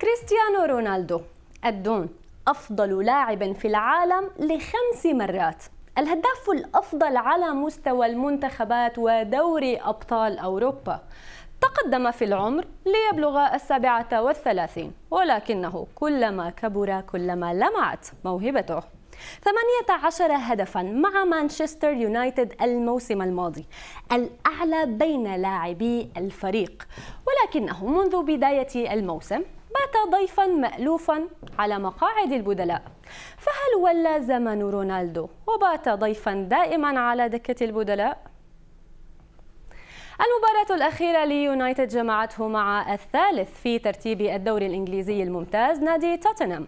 كريستيانو رونالدو الدون أفضل لاعب في العالم لخمس مرات الهداف الأفضل على مستوى المنتخبات ودوري أبطال أوروبا تقدم في العمر ليبلغ السابعة والثلاثين ولكنه كلما كبر كلما لمعت موهبته 18 هدفا مع مانشستر يونايتد الموسم الماضي الأعلى بين لاعبي الفريق ولكنه منذ بداية الموسم بات ضيفا مألوفا على مقاعد البدلاء فهل ولى زمن رونالدو وبات ضيفا دائما على دكة البدلاء؟ المباراة الأخيرة ليونايتد جمعته مع الثالث في ترتيب الدوري الإنجليزي الممتاز نادي توتنهام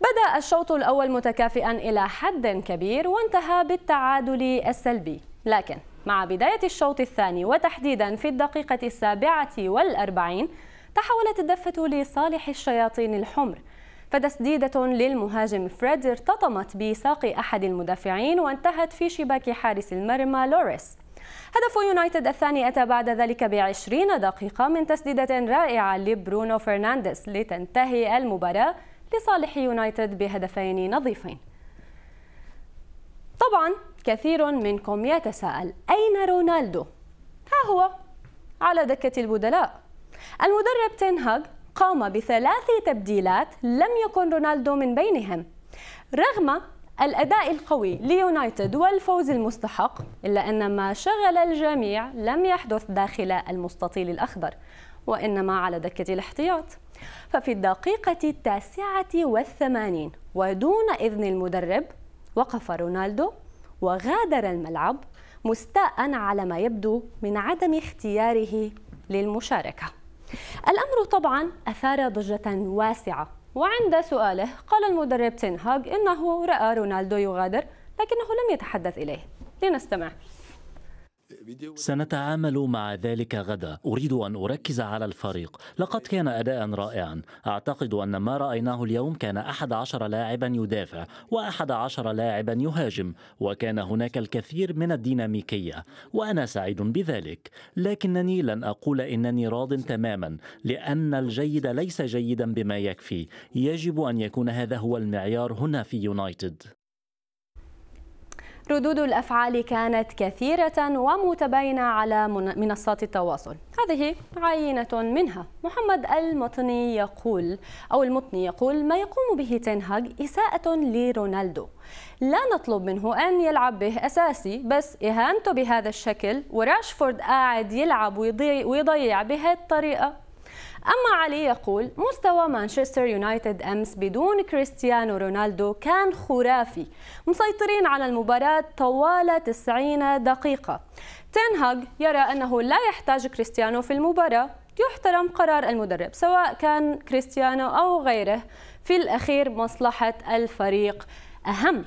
بدأ الشوط الأول متكافئا إلى حد كبير وانتهى بالتعادل السلبي لكن مع بداية الشوط الثاني وتحديدا في الدقيقة السابعة والأربعين تحولت الدفة لصالح الشياطين الحمر فتسديدة للمهاجم فريد ارتطمت بساق أحد المدافعين وانتهت في شباك حارس المرمى لوريس هدف يونايتد الثاني أتى بعد ذلك بعشرين دقيقة من تسديدة رائعة لبرونو فرنانديز لتنتهي المباراة لصالح يونايتد بهدفين نظيفين طبعا كثير منكم يتساءل أين رونالدو؟ ها هو على دكة البدلاء المدرب تنهاج قام بثلاث تبديلات لم يكن رونالدو من بينهم رغم الأداء القوي ليونايتد والفوز المستحق إلا أن ما شغل الجميع لم يحدث داخل المستطيل الأخضر وإنما على دكة الاحتياط ففي الدقيقة التاسعة والثمانين ودون إذن المدرب وقف رونالدو وغادر الملعب مستاء على ما يبدو من عدم اختياره للمشاركه الأمر طبعا أثار ضجة واسعة وعند سؤاله قال المدرب تين هاج إنه رأى رونالدو يغادر لكنه لم يتحدث إليه لنستمع سنتعامل مع ذلك غدا أريد أن أركز على الفريق لقد كان أداء رائعا أعتقد أن ما رأيناه اليوم كان أحد عشر لاعبا يدافع وأحد عشر لاعبا يهاجم وكان هناك الكثير من الديناميكية وأنا سعيد بذلك لكنني لن أقول إنني راض تماما لأن الجيد ليس جيدا بما يكفي يجب أن يكون هذا هو المعيار هنا في يونايتد ردود الأفعال كانت كثيرة ومتباينة على منصات التواصل هذه عينة منها محمد المطني يقول أو المطني يقول ما يقوم به تنهاج إساءة لرونالدو لا نطلب منه أن يلعب به أساسي بس إهانته بهذا الشكل وراشفورد قاعد يلعب ويضيع الطريقة أما علي يقول مستوى مانشستر يونايتد أمس بدون كريستيانو رونالدو كان خرافي مسيطرين على المباراة طوال 90 دقيقة تنهاج يرى أنه لا يحتاج كريستيانو في المباراة يحترم قرار المدرب سواء كان كريستيانو أو غيره في الأخير مصلحة الفريق أهم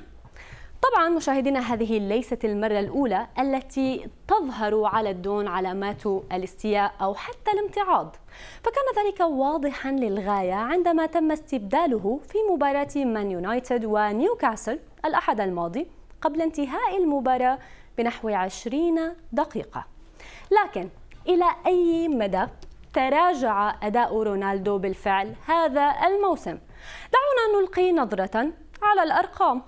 طبعا مشاهدينا هذه ليست المرة الأولى التي تظهر على الدون علامات الاستياء أو حتى الامتعاض فكان ذلك واضحا للغاية عندما تم استبداله في مباراة مان يونايتد ونيوكاسل الأحد الماضي قبل انتهاء المباراة بنحو 20 دقيقة لكن إلى أي مدى تراجع أداء رونالدو بالفعل هذا الموسم؟ دعونا نلقي نظرة على الأرقام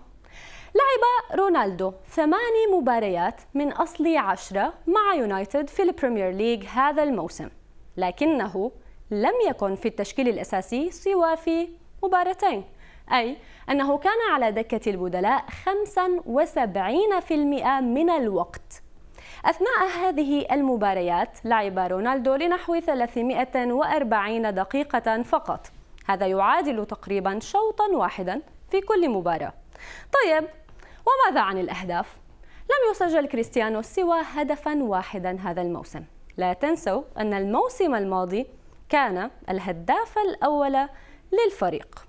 لعب رونالدو ثماني مباريات من أصل عشرة مع يونايتد في البريمير ليج هذا الموسم لكنه لم يكن في التشكيل الأساسي سوى في مباراتين أي أنه كان على دكة البدلاء 75% من الوقت أثناء هذه المباريات لعب رونالدو لنحو 340 دقيقة فقط هذا يعادل تقريبا شوطا واحدا في كل مباراة طيب وماذا عن الأهداف؟ لم يسجل كريستيانو سوى هدفا واحدا هذا الموسم لا تنسوا أن الموسم الماضي كان الهداف الأول للفريق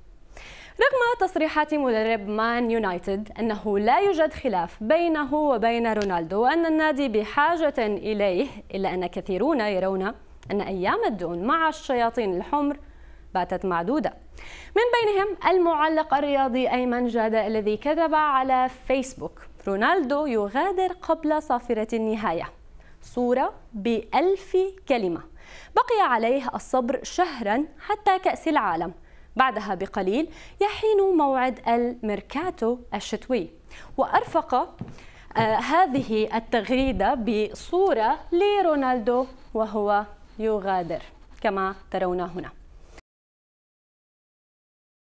رغم تصريحات مدرب مان يونايتد أنه لا يوجد خلاف بينه وبين رونالدو وأن النادي بحاجة إليه إلا أن كثيرون يرون أن أيام الدون مع الشياطين الحمر باتت معدودة من بينهم المعلق الرياضي أيمن جادة الذي كتب على فيسبوك رونالدو يغادر قبل صافرة النهاية صورة بألف كلمة بقي عليه الصبر شهرا حتى كأس العالم بعدها بقليل يحين موعد الميركاتو الشتوي وأرفق آه، هذه التغريدة بصورة لرونالدو وهو يغادر كما ترون هنا